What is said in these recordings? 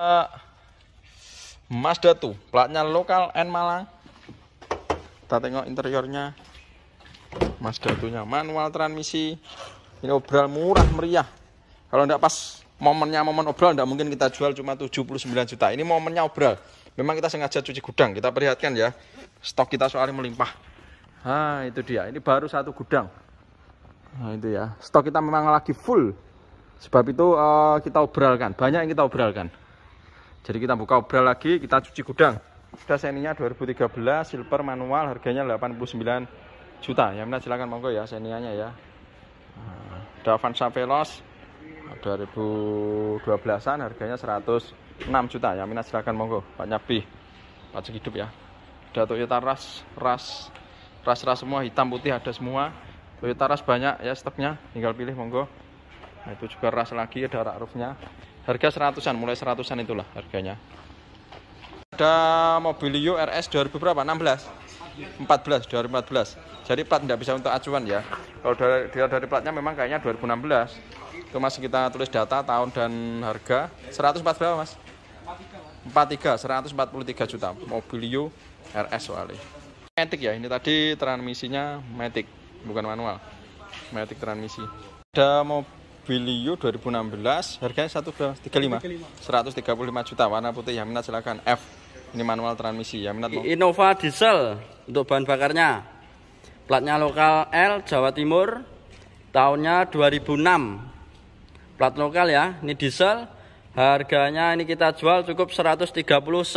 Uh, eh, Mazda tuh platnya lokal N Malang. Kita tengok interiornya. Mazda tuhnya manual transmisi. Ini obral murah meriah. Kalau tidak pas momennya momen obral tidak mungkin kita jual cuma 79 juta. Ini momennya obral. Memang kita sengaja cuci gudang, kita perlihatkan ya. Stok kita soalnya melimpah. nah itu dia. Ini baru satu gudang. Nah, itu ya. Stok kita memang lagi full. Sebab itu uh, kita obralkan, banyak yang kita obralkan. Jadi kita buka obral lagi, kita cuci gudang. Sudah seninya 2013 silver manual harganya 89 juta. Ya, minat silakan monggo ya seninya ya. Nah, ada Avanza Veloz 2012-an harganya 106 juta. Ya, minat silakan monggo Pak Nyapi. Pajak hidup ya. Ada Toyota Ras Ras Ras Ras semua hitam putih ada semua. Toyota Ras banyak ya stoknya, tinggal pilih monggo. Nah, itu juga Ras lagi ada rak rakrufnya. Harga seratusan, mulai seratusan itulah harganya. Ada Mobilio RS 2000 berapa? 16? 14, 2014. Jadi plat tidak bisa untuk acuan ya. Kalau dari, dari platnya memang kayaknya 2016. Itu masih kita tulis data, tahun dan harga. 104 berapa mas? 43, 143 juta. Mobilio RS soalnya. Matic ya, ini tadi transmisinya Matic, bukan manual. Matic transmisi. Ada mobil Bilio 2016 harganya 135 135 juta warna putih yang minat silakan F ini manual transmisi minat mau. Innova diesel untuk bahan bakarnya platnya lokal L Jawa Timur tahunnya 2006 plat lokal ya ini diesel harganya ini kita jual cukup juta 139 500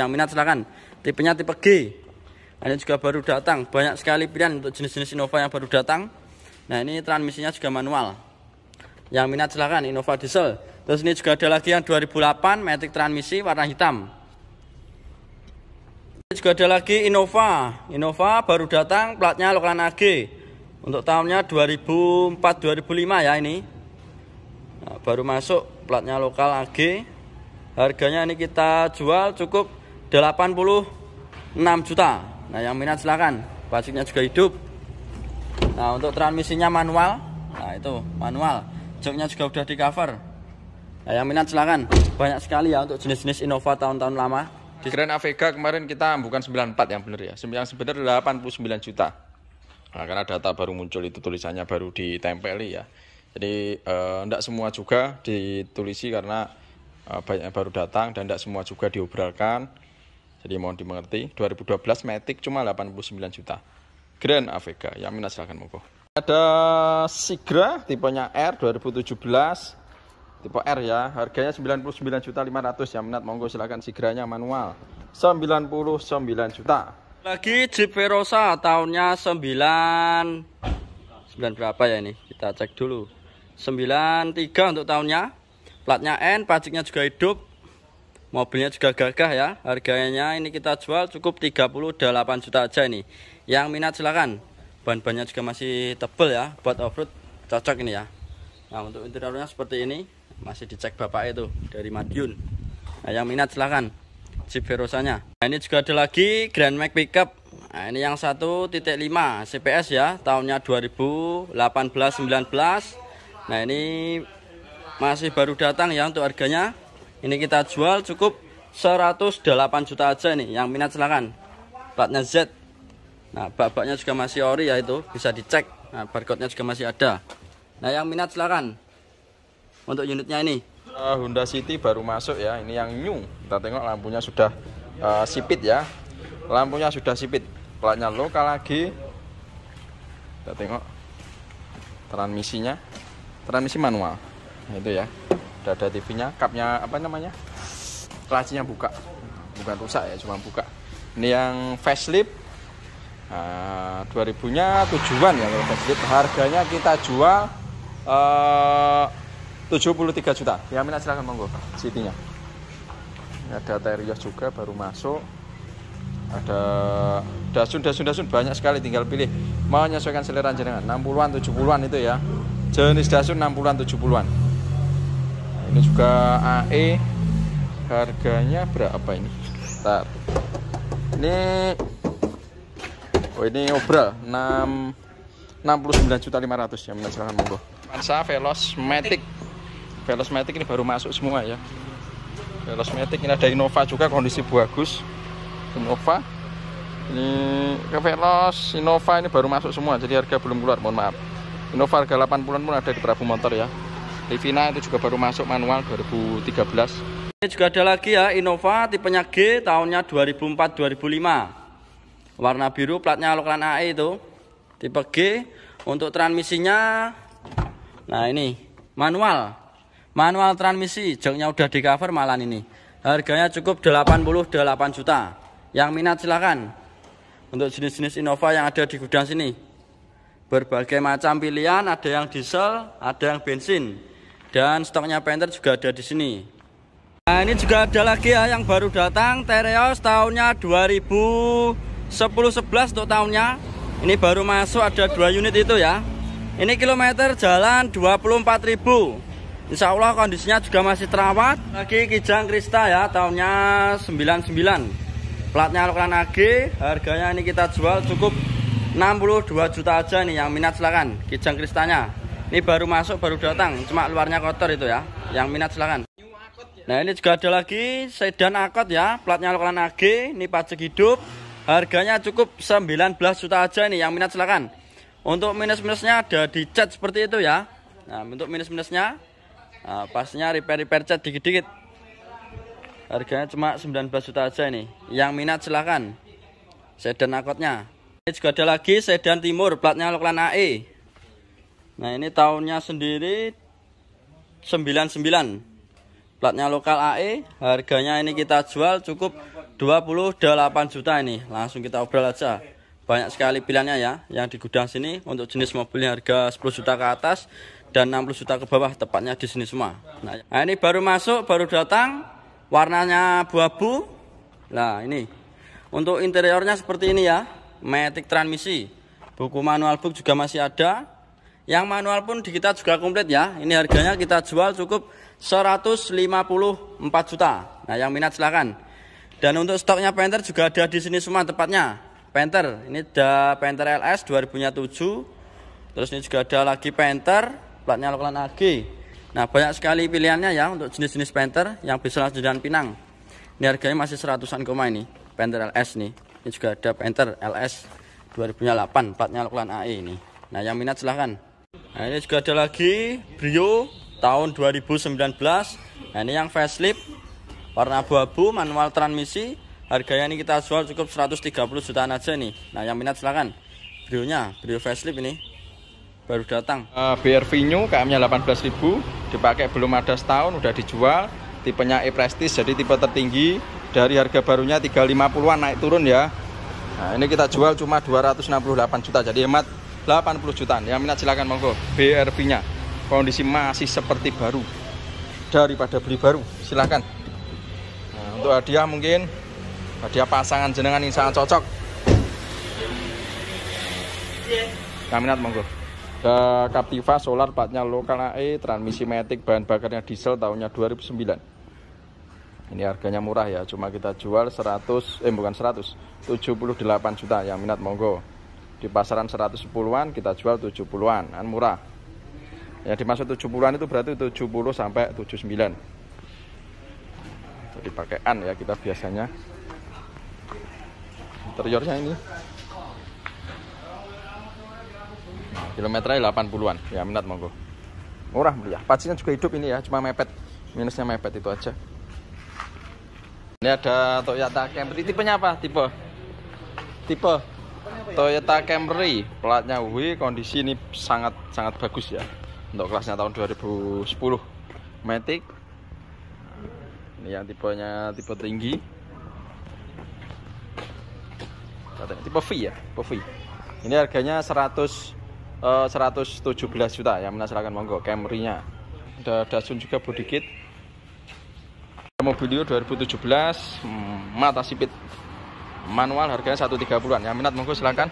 yang minat silakan tipenya tipe G ini juga baru datang banyak sekali pilihan untuk jenis-jenis Innova yang baru datang Nah ini transmisinya juga manual. Yang minat silahkan Innova Diesel. Terus ini juga ada lagi yang 2008 Matic transmisi warna hitam. Ini juga ada lagi Innova. Innova baru datang platnya lokalan AG. Untuk tahunnya 2004-2005 ya ini. Nah, baru masuk platnya lokal AG. Harganya ini kita jual cukup 86 juta. Nah yang minat silahkan. Basicnya juga hidup. Nah, untuk transmisinya manual. Nah, itu manual. Joknya juga udah di cover. Nah, yang minat silahkan. Banyak sekali ya untuk jenis-jenis Innova tahun-tahun lama. Di Grand Avega kemarin kita bukan 94 yang benar ya. Yang sebenarnya 89 juta. Nah, karena data baru muncul itu tulisannya baru ditempeli ya. Jadi tidak eh, semua juga ditulisi karena eh, banyak baru datang dan tidak semua juga diobralkan. Jadi mohon dimengerti. 2012 Matic cuma 89 juta. Grand AVK. Ya, minat silahkan monggo. Ada Sigra tipenya R 2017 tipe R ya. Harganya 99.500 ya minat monggo silahkan Sigranya manual. 99 juta. Lagi Jeep Verosa tahunnya 9 9 berapa ya ini? Kita cek dulu. 93 untuk tahunnya. Platnya N, pajaknya juga hidup. Mobilnya juga gagah ya. Harganya ini kita jual cukup 38 juta aja ini yang minat silakan Bahan-bahannya juga masih tebel ya buat off-road cocok ini ya nah untuk interiornya seperti ini masih dicek bapak itu dari Madiun nah, yang minat silakan Jeep Verosanya nah ini juga ada lagi Grand Max Pickup nah ini yang 1.5 CPS ya tahunnya 2018-19 nah ini masih baru datang ya untuk harganya ini kita jual cukup 108 juta aja nih yang minat silakan platnya Z Nah, bak juga masih ori ya itu, bisa dicek. Nah, barcode-nya juga masih ada. Nah, yang minat silakan. Untuk unitnya ini. Uh, Honda City baru masuk ya, ini yang new. Kita tengok lampunya sudah uh, sipit ya. Lampunya sudah sipit. Platnya lokal lagi. Kita tengok transmisinya. Transmisi manual. Nah, itu ya. Sudah ada TV-nya, kapnya apa namanya? Lacinya buka. Bukan rusak ya, cuma buka. Ini yang facelift Nah, 2000 nya tujuan ya kalau sedikit harganya kita jual eh, uh, 73 juta ya minat silakan monggo city nya ada Terio juga baru masuk ada dasun dasun dasun banyak sekali tinggal pilih menyesuaikan selera jenengan 60-an 70-an itu ya jenis dasun 60-an 70-an nah, ini juga AE harganya berapa ini Bentar. ini Oh ini obral 6 69 juta 500 ya minat silahkan monggo Mansa Velos Matic Velos Matic ini baru masuk semua ya Velos Matic ini ada Innova juga kondisi bagus Innova ini ke Velos Innova ini baru masuk semua jadi harga belum keluar mohon maaf Innova harga 80an pun ada di Prabu Motor ya Livina itu juga baru masuk manual 2013 ini juga ada lagi ya Innova tipenya G tahunnya 2004-2005 warna biru platnya Loklan AE itu tipe G untuk transmisinya nah ini manual manual transmisi joknya udah di cover malan ini harganya cukup 88 juta yang minat silahkan untuk jenis-jenis Innova yang ada di gudang sini berbagai macam pilihan ada yang diesel ada yang bensin dan stoknya Panther juga ada di sini nah ini juga ada lagi ya yang baru datang Tereos tahunnya 2000 11 untuk tahunnya ini baru masuk ada dua unit itu ya ini kilometer jalan 24.000 Insya Allah kondisinya juga masih terawat lagi Kijang Krista ya tahunnya 99 platnya Lokran AG harganya ini kita jual cukup 62 juta aja nih yang minat silakan Kijang Kristanya ini baru masuk baru datang cuma luarnya kotor itu ya yang minat silakan nah ini juga ada lagi sedan akot ya platnya Lokran AG ini pajak hidup Harganya cukup 19 juta aja ini yang minat silakan. Untuk minus-minusnya ada di cat seperti itu ya. Nah, untuk minus-minusnya nah, pasnya repair-repair cat dikit-dikit. Harganya cuma 19 juta aja ini. Yang minat silakan. Sedan akotnya. Ini juga ada lagi sedan timur platnya Loklan AE. Nah, ini tahunnya sendiri 99. Platnya lokal AE, harganya ini kita jual cukup 28 juta ini langsung kita obrol aja banyak sekali pilihannya ya yang di gudang sini untuk jenis mobilnya harga 10 juta ke atas dan 60 juta ke bawah tepatnya di sini semua nah, ya. nah ini baru masuk baru datang warnanya buah abu nah ini untuk interiornya seperti ini ya Matic transmisi buku manual book juga masih ada yang manual pun di kita juga komplit ya ini harganya kita jual cukup 154 juta nah yang minat silahkan dan untuk stoknya Panther juga ada di sini semua tepatnya. Panther, ini ada Panther LS 2007. Terus ini juga ada lagi Panther, platnya lokalan AG. Nah, banyak sekali pilihannya ya untuk jenis-jenis Panther yang bisa langsung jalan Pinang. Ini harganya masih seratusan koma ini, Panther LS nih. Ini juga ada Panther LS 2008, platnya lokalan AE ini. Nah, yang minat silahkan. Nah, ini juga ada lagi Brio tahun 2019. Nah, ini yang facelift warna abu-abu manual transmisi harganya ini kita jual cukup 130 jutaan aja nih nah yang minat silahkan brionya brio facelift ini baru datang uh, eh, BRV new KM nya 18.000 dipakai belum ada setahun udah dijual tipenya E Prestige jadi tipe tertinggi dari harga barunya 350an naik turun ya nah ini kita jual cuma 268 juta jadi hemat 80 jutaan yang minat silahkan monggo BRV nya kondisi masih seperti baru daripada beli baru silahkan untuk hadiah mungkin hadiah pasangan jenengan ini sangat cocok Minat monggo ada Captiva solar platnya lokal AE transmisi metik, bahan bakarnya diesel tahunnya 2009 ini harganya murah ya cuma kita jual 100 eh bukan 100 78 juta yang minat monggo di pasaran 110-an kita jual 70-an kan murah Yang dimaksud 70-an itu berarti 70 sampai 79 jadi pakaian ya kita biasanya interiornya ini kilometernya 80-an ya minat monggo murah beli ya pacinya juga hidup ini ya cuma mepet minusnya mepet itu aja ini ada Toyota Camry tipenya apa tipe tipe Toyota Camry platnya W kondisi ini sangat sangat bagus ya untuk kelasnya tahun 2010 Matic ini yang tipenya tipe tinggi tipe V ya tipe V ini harganya 100 eh, 117 juta yang menasarkan monggo Camry nya ada dasun juga body kit Mobilio 2017 mm, mata sipit manual harganya 130an yang minat monggo silahkan.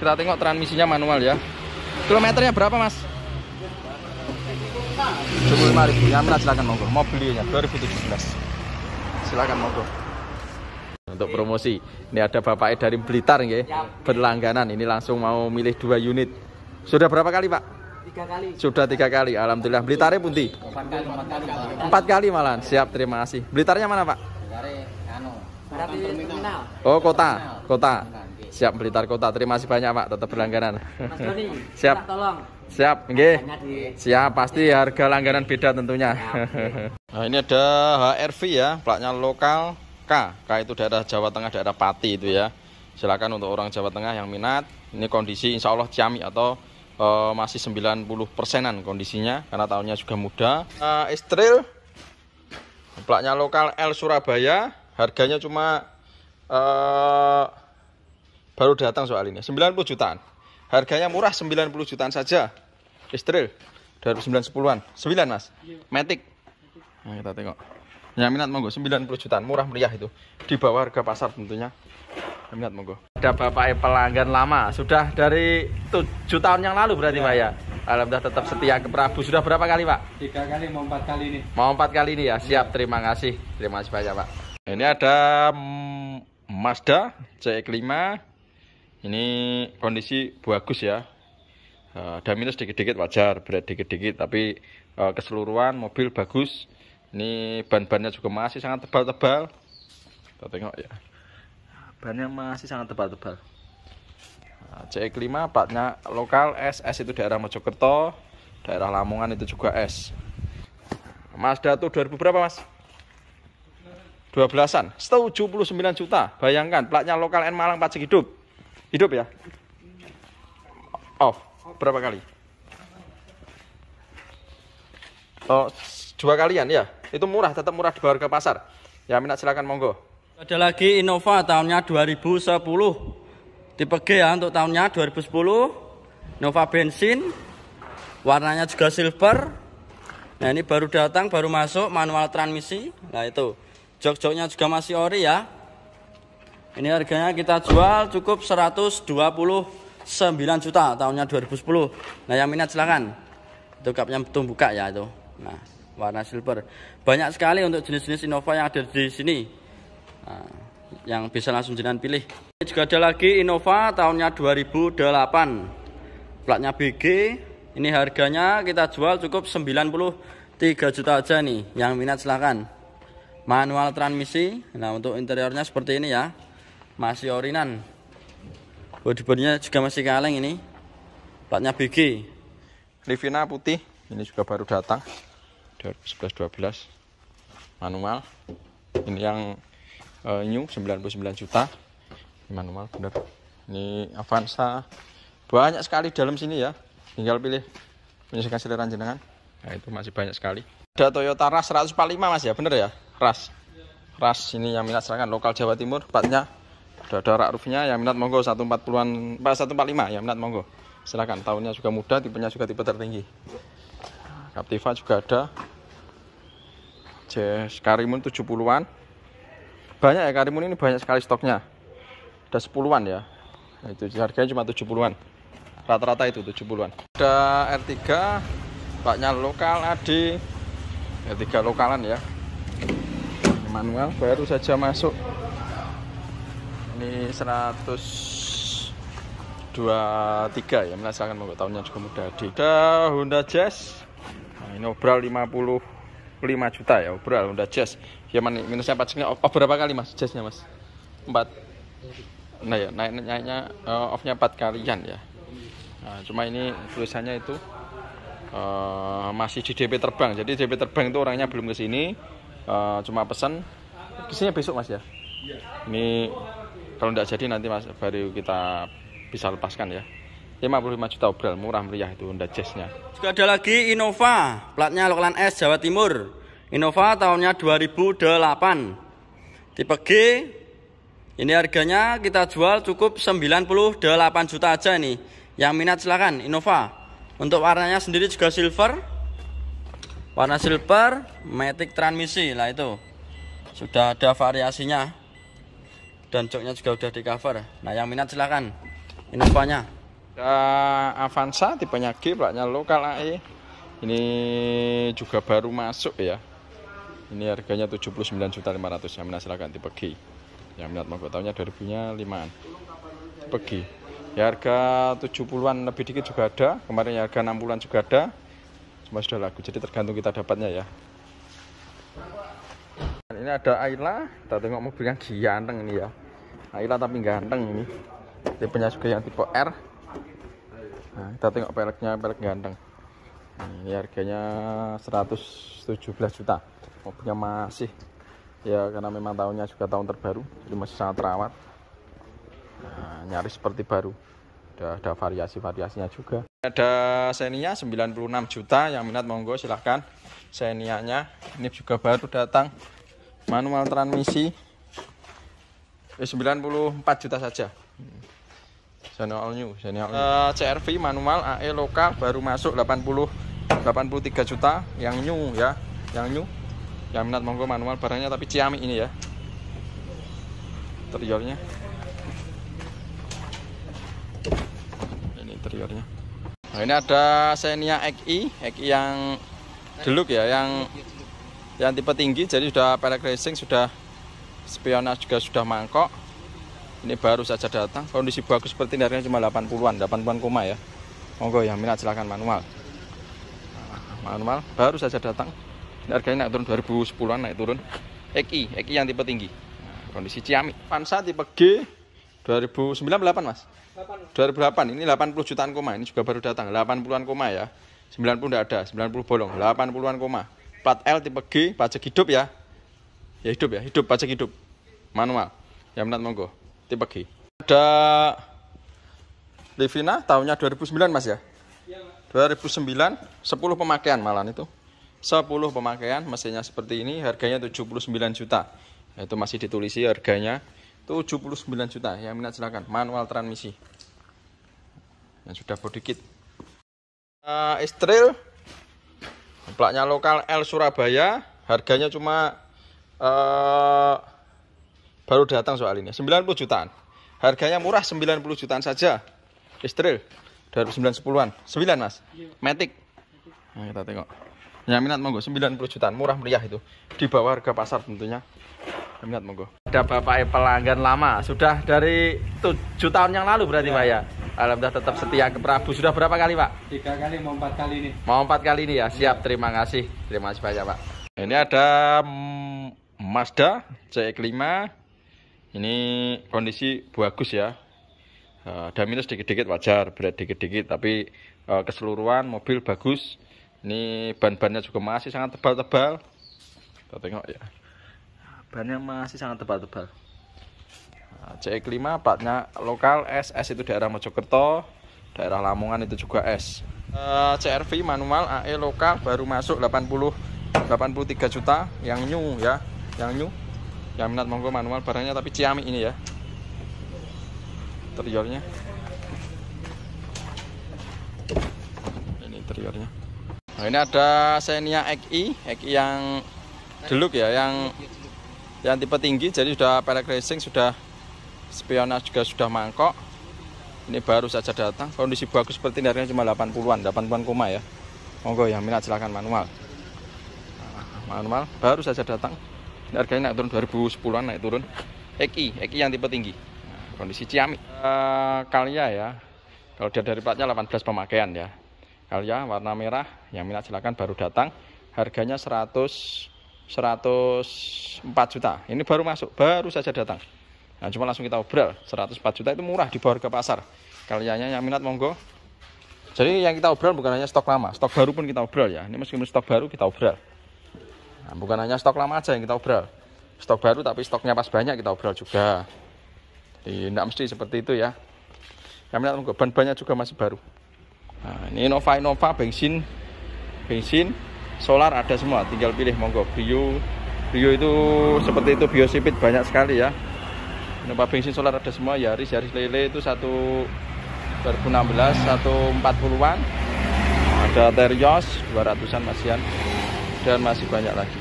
kita tengok transmisinya manual ya kilometernya berapa mas? 25.000 yang minat silahkan monggo mobilnya 2017 silakan monggo untuk promosi ini ada bapaknya dari Blitar ya berlangganan ini langsung mau milih dua unit sudah berapa kali pak tiga kali sudah tiga kali alhamdulillah Blitarnya punti empat kali empat kali, malah. empat kali malah siap terima kasih Blitarnya mana pak anu, Oh kota kota siap Blitar kota terima kasih banyak pak tetap berlangganan siap siap nggih siap pasti harga langganan beda tentunya ya, Nah ini ada HRV ya, platnya lokal K. K itu daerah Jawa Tengah, daerah Pati itu ya. Silakan untuk orang Jawa Tengah yang minat. Ini kondisi insya Allah ciami atau e, masih 90 persenan kondisinya karena tahunnya juga muda. E, eh, Estril, platnya lokal L Surabaya. Harganya cuma e, baru datang soal ini, 90 jutaan. Harganya murah 90 jutaan saja. Estril 2910 an 9 mas, iya. Matic. Nah, kita tengok. Yang minat monggo 90 jutaan, murah meriah itu. Di bawah harga pasar tentunya. Yang minat monggo. Ada Bapak e pelanggan lama, sudah dari 7 tahun yang lalu berarti ya. Pak ya. Alhamdulillah tetap setia ke Prabu. Sudah berapa kali Pak? Tiga kali, mau empat kali ini. Mau empat kali ini ya, siap. Terima kasih. Terima kasih banyak Pak. Ini ada mm, Mazda CX-5. Ini kondisi bagus ya. Eh, ada minus dikit-dikit wajar, berat dikit-dikit, tapi eh, keseluruhan mobil bagus ini ban-bannya juga masih sangat tebal-tebal kita tengok ya bannya masih sangat tebal-tebal nah, CX5 platnya lokal S S itu daerah Mojokerto daerah Lamongan itu juga S Mas Datu 2000 berapa mas? 12-an 79 juta bayangkan platnya lokal N Malang pajak hidup hidup ya off oh, berapa kali oh dua kalian ya itu murah tetap murah di harga pasar ya minat silakan monggo ada lagi Innova tahunnya 2010 tipe G ya untuk tahunnya 2010 Innova bensin warnanya juga silver nah ini baru datang baru masuk manual transmisi nah itu jok-joknya juga masih ori ya ini harganya kita jual cukup 129 juta tahunnya 2010 nah yang minat silakan itu kapnya betul buka ya itu nah warna silver. Banyak sekali untuk jenis-jenis Innova yang ada di sini. Nah, yang bisa langsung jenengan pilih. Ini juga ada lagi Innova tahunnya 2008. Platnya BG. Ini harganya kita jual cukup 93 juta aja nih. Yang minat silahkan. Manual transmisi. Nah, untuk interiornya seperti ini ya. Masih orinan. Bodyboardnya juga masih kaleng ini. Platnya BG. Livina putih. Ini juga baru datang. 2011 12 manual ini yang uh, new 99 juta manual bener ini Avanza banyak sekali dalam sini ya tinggal pilih menyesuaikan selera jenengan nah itu masih banyak sekali ada Toyota Rush 145 mas ya bener ya RAS Rush ini yang minat serangan lokal Jawa Timur tempatnya ada ada rak roofnya yang minat monggo 140-an 145 eh, yang minat monggo silahkan tahunnya juga muda tipenya juga tipe tertinggi Captiva juga ada Jazz Karimun 70-an banyak ya Karimun ini banyak sekali stoknya ada 10-an ya nah, itu harganya cuma 70-an rata-rata itu 70-an ada R3 baknya lokal Adi. R3 lokalan ya manual baru saja masuk ini 123 ya merasakan mau tahunnya juga mudah AD ada Honda Jazz nah, ini obral 50 5 juta ya obral udah Jazz ya man, minusnya 4 jazznya off berapa kali mas Jazznya mas empat nah ya naik naiknya uh, offnya empat kalian ya nah, cuma ini tulisannya itu uh, masih di DP terbang jadi DP terbang itu orangnya belum ke sini uh, cuma pesan kesini besok mas ya iya. ini kalau tidak jadi nanti mas baru kita bisa lepaskan ya 55 juta obral murah meriah itu Honda Jazznya juga ada lagi Innova platnya lokalan S Jawa Timur Innova tahunnya 2008 tipe G ini harganya kita jual cukup 98 juta aja nih yang minat silahkan Innova untuk warnanya sendiri juga silver warna silver matic transmisi lah itu sudah ada variasinya dan joknya juga sudah di cover nah yang minat silahkan nya ada eh, Avanza tipenya G platnya lokal AE. Ini juga baru masuk ya. Ini harganya juta 79.500 yang minat silakan tipe G. Yang minat mau monggo tahunya 2005-an. Tipe G. Ya harga 70-an lebih dikit juga ada, kemarin ya harga 60-an juga ada. Cuma sudah laku. Jadi tergantung kita dapatnya ya. ini ada Ayla, kita tengok mobil mobilnya ganteng ini ya. Ayla tapi ganteng ini. Tipenya juga yang tipe R nah, kita tengok peleknya pelek ganteng nah, ini harganya 117 juta mobilnya masih ya karena memang tahunnya juga tahun terbaru jadi masih sangat terawat nah, nyaris seperti baru ada, ada variasi-variasinya juga ada Xenia 96 juta yang minat monggo silahkan Xenia-nya ini juga baru datang manual transmisi eh, 94 juta saja hmm. Channel all new, channel all new. Uh, CRV manual AE lokal baru masuk 80 83 juta yang new ya, yang new. Yang minat monggo manual barangnya tapi Ciami ini ya. Interiornya. Ini interiornya. Nah, ini ada Xenia XI, XI yang Deluk ya, yang yang tipe tinggi jadi sudah pelek racing, sudah spionage juga sudah mangkok ini baru saja datang, kondisi bagus seperti ini harganya cuma 80-an, 80-an koma ya. Monggo yang minat silahkan manual. Manual baru saja datang. Ini harganya naik turun 2010-an naik turun. XI, XI yang tipe tinggi. Nah, kondisi Ciamik. Pansa tipe G 2098 Mas. 8. 2008 ini 80 jutaan koma, ini juga baru datang. 80-an koma ya. 90 tidak ada, 90 bolong, 80-an koma. 4 L tipe G, pajak hidup ya. Ya hidup ya, hidup pajak hidup. Manual. Ya minat monggo tipe G. Ada Livina tahunnya 2009 Mas ya? 2009, iya. 10 pemakaian malam itu. 10 pemakaian mesinnya seperti ini harganya 79 juta. Itu masih ditulisi harganya 79 juta. Yang minat silakan manual transmisi. Yang sudah body kit. Uh, eh, pelaknya plaknya lokal L Surabaya harganya cuma uh, Baru datang soal ini. 90 jutaan. Harganya murah 90 jutaan saja. dari 90 an 9, Mas. metik Nah, kita tengok. Yang minat monggo 90 jutaan, murah meriah itu. Di bawah harga pasar tentunya. Yang minat monggo. Ada Bapak pelanggan lama, sudah dari 7 tahun yang lalu berarti ya. Pak ya. Alhamdulillah tetap setia ke Prabu. Sudah berapa kali, Pak? Tiga kali, mau empat kali ini. Mau empat kali ini ya. Siap, terima kasih. Terima kasih banyak, Pak. Ini ada mm, Mazda CX-5 ini kondisi bagus ya eh, ada minus dikit-dikit wajar berat dikit-dikit tapi eh, keseluruhan mobil bagus ini ban-bannya juga masih sangat tebal-tebal kita tengok ya bannya masih sangat tebal-tebal eh, CX5 platnya lokal SS itu daerah Mojokerto daerah Lamongan itu juga S CRV manual AE lokal baru masuk 80 83 juta yang new ya yang new yang minat monggo manual barangnya tapi ciamik ini ya interiornya ini interiornya nah ini ada Xenia XI XI yang deluk ya yang yang tipe tinggi jadi sudah pelek racing sudah spionage juga sudah mangkok ini baru saja datang kondisi bagus seperti ini harganya cuma 80-an 80-an koma ya monggo yang minat silahkan manual nah, manual baru saja datang harganya naik turun 2010an naik turun Eki Eki yang tipe tinggi nah, kondisi ciamik uh, Kalia ya kalau dia dari platnya 18 pemakaian ya Kalia warna merah yang minat silahkan baru datang harganya 100 104 juta ini baru masuk baru saja datang nah, cuma langsung kita obral 104 juta itu murah di bawah harga pasar kaliannya yang minat monggo jadi yang kita obrol bukan hanya stok lama stok baru pun kita obrol ya ini meskipun stok baru kita obrol. Nah, bukan hanya stok lama aja yang kita obrol, Stok baru tapi stoknya pas banyak kita obrol juga. Jadi tidak mesti seperti itu ya. Kami lihat ban banyak juga masih baru. Nah, ini Nova Nova bensin bensin solar ada semua tinggal pilih monggo Brio Brio itu seperti itu biosipit banyak sekali ya Nova bensin solar ada semua Yaris ya, Yaris Lele itu satu 2016 140-an ada Terios 200-an masihan dan masih banyak lagi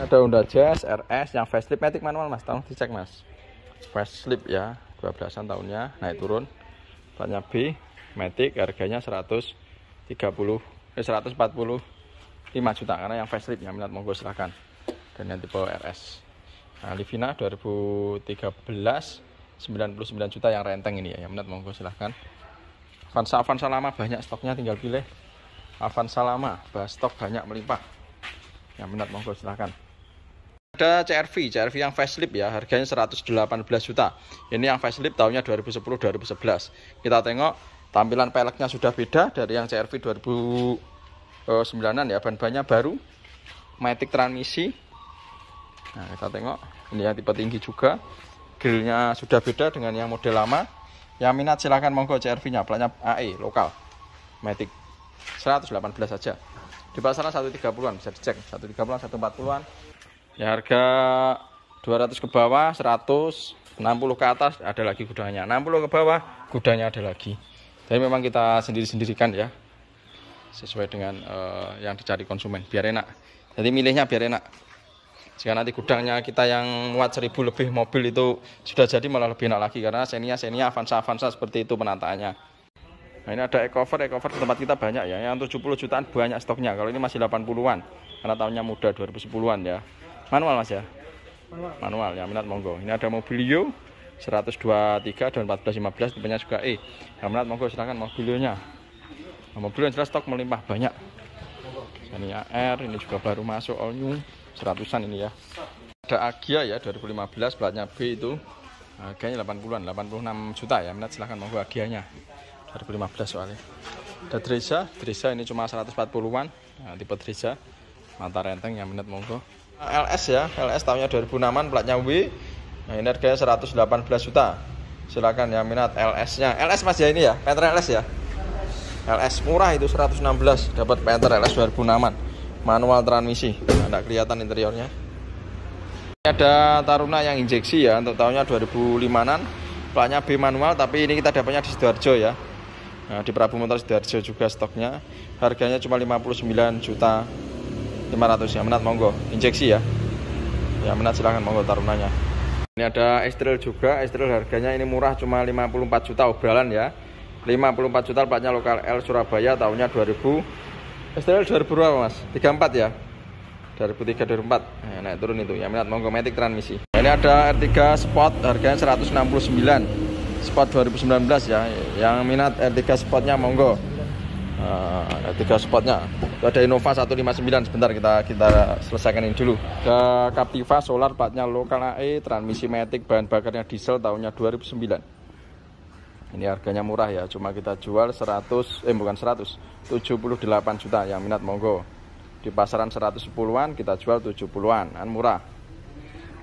ada Honda Jazz RS yang facelift matic manual mas tolong dicek mas facelift ya 12an tahunnya naik turun tanya B matic harganya 130 eh, 145 juta karena yang facelift yang minat monggo silahkan dan yang tipe RS nah, Livina 2013 99 juta yang renteng ini ya yang minat monggo silahkan Avanza Avanza lama banyak stoknya tinggal pilih Avanza lama bahas stok banyak melimpah yang minat monggo silahkan. Ada CRV, CRV yang facelift ya, harganya 118 juta. Ini yang facelift tahunnya 2010-2011. Kita tengok tampilan peleknya sudah beda dari yang CRV 2009-an ya, ban-bannya baru. Matic transmisi. Nah, kita tengok ini yang tipe tinggi juga. Grillnya sudah beda dengan yang model lama. Yang minat silahkan monggo CRV-nya, platnya AE lokal. Matic 118 saja di pasaran 130-an bisa dicek 130-an 140-an ya harga 200 ke bawah enam puluh ke atas ada lagi gudangnya 60 ke bawah gudangnya ada lagi tapi memang kita sendiri-sendirikan ya sesuai dengan uh, yang dicari konsumen biar enak jadi milihnya biar enak jika nanti gudangnya kita yang muat seribu lebih mobil itu sudah jadi malah lebih enak lagi karena senia senia avanza avanza seperti itu penataannya Nah, ini ada ecover, ecover tempat kita banyak ya. Yang 70 jutaan banyak stoknya. Kalau ini masih 80-an karena tahunnya muda 2010-an ya. Manual Mas ya. Manual. Manual ya, minat monggo. Ini ada Mobilio 123 dan 1415 tipenya juga E. Yang minat monggo silakan Mobilionya. Nah, mobil yang jelas stok melimpah banyak. Ini AR, ini juga baru masuk all new 100 ini ya. Ada Agia ya 2015 platnya B itu. Agianya 80-an, 86 juta ya. Minat silahkan monggo Agianya. 2015 soalnya ada Dresa Dresa ini cuma 140an nah, tipe Dresa mata renteng yang minat monggo LS ya LS tahunnya 2006an platnya W nah ini harganya 118 juta silakan yang minat LS nya LS mas ya ini ya Panther LS ya LS murah itu 116 dapat Panther LS 2006an manual transmisi nah, kelihatan interiornya ini ada Taruna yang injeksi ya untuk tahunnya 2005an platnya B manual tapi ini kita dapatnya di Sidoarjo ya Nah, di Prabu Motor Sidoarjo juga stoknya. Harganya cuma 59 juta 500 ya. Menat monggo, injeksi ya. Ya, menat silahkan monggo tarunanya. Ini ada Estril juga. Estril harganya ini murah cuma 54 juta obralan ya. 54 juta platnya lokal L Surabaya tahunnya 2000. Estril 2000 berapa Mas? 34 ya. 2003 2004. Nah, naik turun itu. Ya, menat monggo metik transmisi. Ini ada R3 Sport harganya 169 spot 2019 ya yang minat R3 spotnya monggo uh, ah, R3 spotnya itu ada Innova 159 sebentar kita kita selesaikan ini dulu ke Captiva solar platnya lokal AE transmisi matic bahan bakarnya diesel tahunnya 2009 ini harganya murah ya cuma kita jual 100 eh bukan 100 78 juta yang minat monggo di pasaran 110-an kita jual 70-an kan murah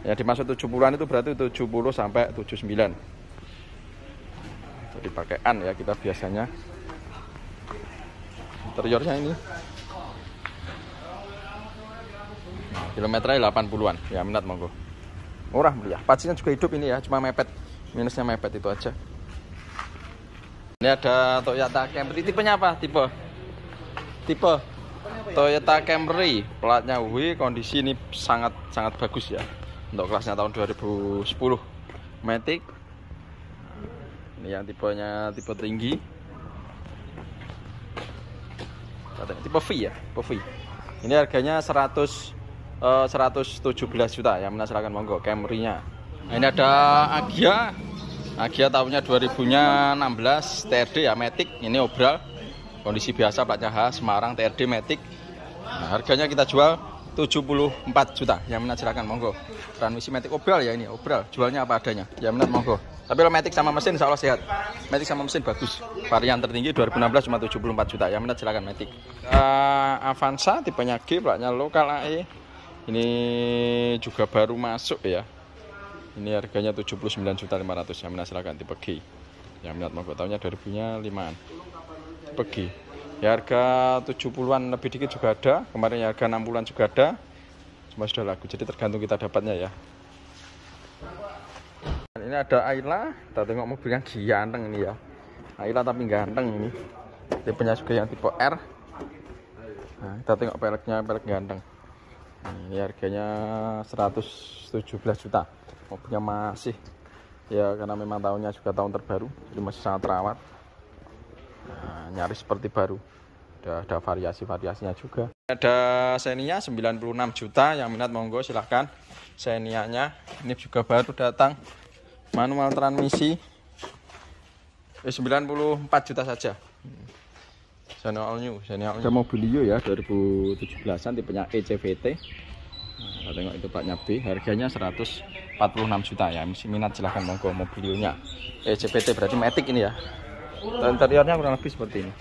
ya dimaksud 70-an itu berarti 70 sampai 79 dipakai pakaian ya kita biasanya interiornya ini nah, kilometernya 80-an ya minat monggo murah beli ya pacinya juga hidup ini ya cuma mepet minusnya mepet itu aja ini ada Toyota Camry tipenya apa tipe tipe Toyota Camry Platnya W kondisi ini sangat sangat bagus ya untuk kelasnya tahun 2010 Matic ini yang tipenya tipe tinggi tipe V ya tipe V ini harganya 100 eh, 117 juta yang menasakan monggo Camry nya nah, ini ada Agia Agia tahunnya 2016 TRD ya Matic ini obral kondisi biasa Pak H Semarang TRD Matic nah, harganya kita jual 74 juta yang minat silahkan monggo transmisi metik obral ya ini obral jualnya apa adanya yang minat monggo tapi kalau metik sama mesin insya Allah sehat metik sama mesin bagus varian tertinggi 2016 cuma 74 juta yang minat silahkan metik uh, eh, Avanza tipenya G pelaknya lokal AE ini juga baru masuk ya ini harganya 79 juta 500 yang minat silahkan tipe G yang minat monggo tahunnya 2005an tipe G ya harga 70-an lebih dikit juga ada kemarin ya harga 60-an juga ada cuma sudah laku jadi tergantung kita dapatnya ya ini ada Ayla kita tengok mobil yang ganteng ini ya Ayla tapi ganteng ini tipenya juga yang tipe R nah, kita tengok peleknya pelek ganteng nah, ini harganya 117 juta mobilnya masih ya karena memang tahunnya juga tahun terbaru jadi masih sangat terawat nah, nyaris seperti baru ada, ada variasi-variasinya juga ada Xenia 96 juta yang minat monggo silahkan Xenia-nya ini juga baru datang manual transmisi eh, 94 juta saja hmm. Xenia All New Xenia All New ada mobilio ya 2017an tipenya ECVT kita nah, tengok itu Pak B harganya 146 juta ya minat silahkan monggo mobilionya ECVT berarti Matic ini ya dan interiornya kurang lebih seperti ini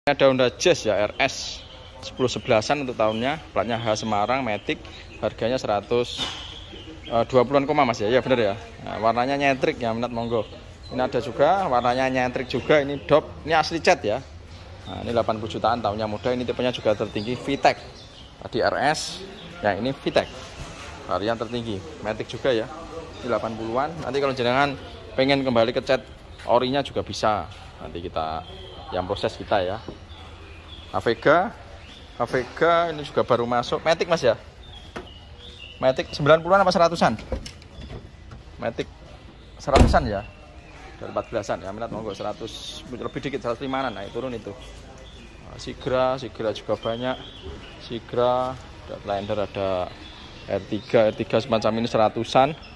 ini ada Honda Jazz ya RS 1011an untuk tahunnya platnya H Semarang Matic harganya 20 eh, an koma mas ya ya benar ya nah, warnanya nyentrik ya minat monggo ini ada juga warnanya nyentrik juga ini dop ini asli cat ya nah, ini 80 jutaan tahunnya muda ini tipenya juga tertinggi VTEC tadi RS ya ini VTEC varian tertinggi Matic juga ya di 80-an nanti kalau jenengan pengen kembali ke cat orinya juga bisa nanti kita yang proses kita ya Avega Avega ini juga baru masuk Matic mas ya Matic 90-an apa 100-an Matic 100-an ya dari 14-an ya minat monggo 100 lebih dikit 105-an nah turun itu nah, Sigra, Sigra juga banyak Sigra, ada Lander ada R3, R3 semacam ini 100-an